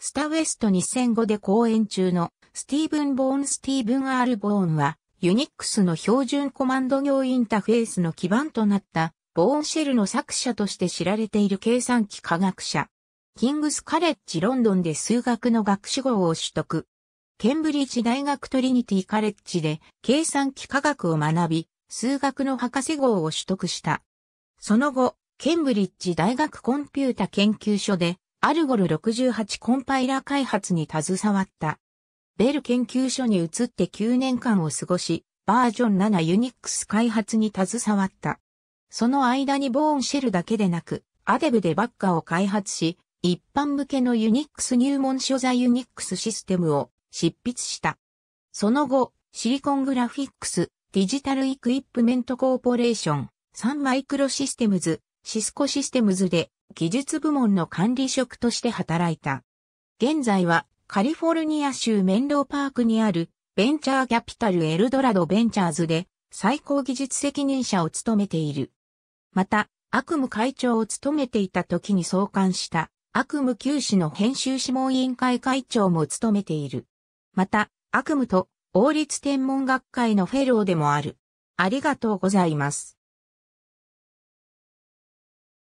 スタウエスト2005で公演中のスティーブン・ボーン・スティーブン・アール・ボーンは、ユニックスの標準コマンド業インターフェースの基盤となった、ボーンシェルの作者として知られている計算機科学者。キングスカレッジロンドンで数学の学士号を取得。ケンブリッジ大学トリニティカレッジで計算機科学を学び、数学の博士号を取得した。その後、ケンブリッジ大学コンピュータ研究所でアルゴル68コンパイラ開発に携わった。ベル研究所に移って9年間を過ごし、バージョン7ユニックス開発に携わった。その間にボーンシェルだけでなく、アデブでバッカを開発し、一般向けのユニックス入門所在ユニックスシステムを執筆した。その後、シリコングラフィックス、ディジタルイクイップメントコーポレーション、サンマイクロシステムズ、シスコシステムズで技術部門の管理職として働いた。現在はカリフォルニア州メンローパークにあるベンチャーキャピタルエルドラドベンチャーズで最高技術責任者を務めている。また、悪夢会長を務めていた時に創刊した悪夢旧死の編集諮問委員会会長も務めている。また、悪夢と王立天文学会のフェローでもある。ありがとうございます。